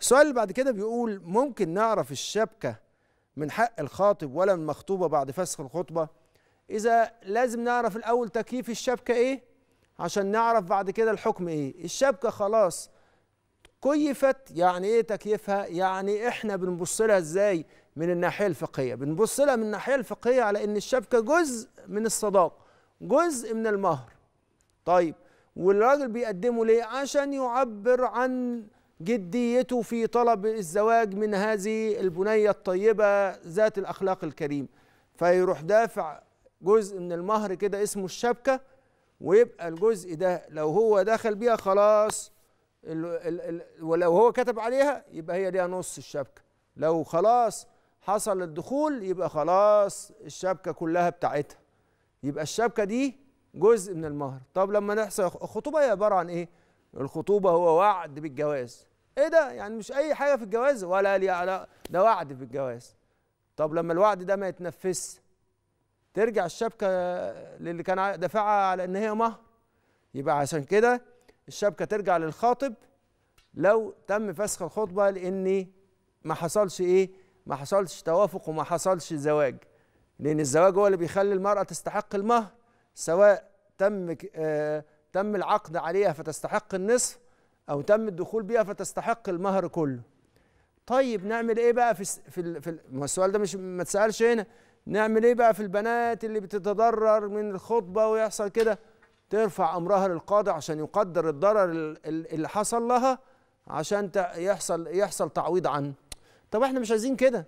السؤال اللي بعد كده بيقول ممكن نعرف الشبكة من حق الخاطب ولا من المخطوبة بعد فسخ الخطبة إذا لازم نعرف الأول تكييف الشبكة إيه عشان نعرف بعد كده الحكم إيه الشبكة خلاص كيفت يعني إيه تكييفها يعني إحنا بنبص لها إزاي من الناحية الفقهية بنبص لها من الناحية الفقهية على إن الشبكة جزء من الصداق جزء من المهر طيب والراجل بيقدمه ليه عشان يعبر عن جديته في طلب الزواج من هذه البنية الطيبة ذات الأخلاق الكريم فيروح دافع جزء من المهر كده اسمه الشبكة ويبقى الجزء ده لو هو دخل بيها خلاص الـ الـ الـ ولو هو كتب عليها يبقى هي ليها نص الشبكة لو خلاص حصل الدخول يبقى خلاص الشبكة كلها بتاعتها يبقى الشبكة دي جزء من المهر طب لما نحصل الخطوبة هي عبارة عن ايه الخطوبة هو وعد بالجواز ايه ده يعني مش اي حاجه في الجواز ولا لي علاقه ده وعد في الجواز طب لما الوعد ده ما يتنفذش ترجع الشبكه للي كان دافعها على ان هي مهر يبقى عشان كده الشبكه ترجع للخاطب لو تم فسخ الخطبه لان ما حصلش ايه ما حصلش توافق وما حصلش زواج لان الزواج هو اللي بيخلي المراه تستحق المهر سواء تم آه تم العقد عليها فتستحق النصف او تم الدخول بيها فتستحق المهر كله طيب نعمل ايه بقى في في, في السؤال ده مش ما تسالش هنا نعمل ايه بقى في البنات اللي بتتضرر من الخطبه ويحصل كده ترفع امرها للقاضي عشان يقدر الضرر اللي حصل لها عشان يحصل يحصل تعويض عنه طب احنا مش عايزين كده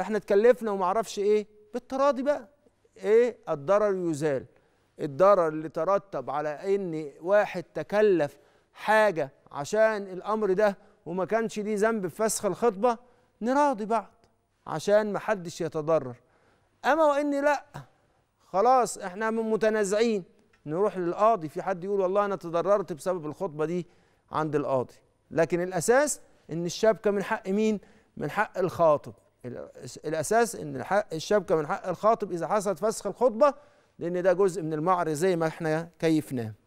احنا اتكلفنا وما اعرفش ايه بالتراضي بقى ايه الضرر يزال الضرر اللي ترتب على ان واحد تكلف حاجه عشان الامر ده وما كانش ليه ذنب في فسخ الخطبه نراضي بعض عشان ما حدش يتضرر اما وان لا خلاص احنا متنازعين نروح للقاضي في حد يقول والله انا تضررت بسبب الخطبه دي عند القاضي لكن الاساس ان الشبكه من حق مين من حق الخاطب الاساس ان حق الشبكه من حق الخاطب اذا حصلت فسخ الخطبه لان ده جزء من المعرض زي ما احنا كيفناه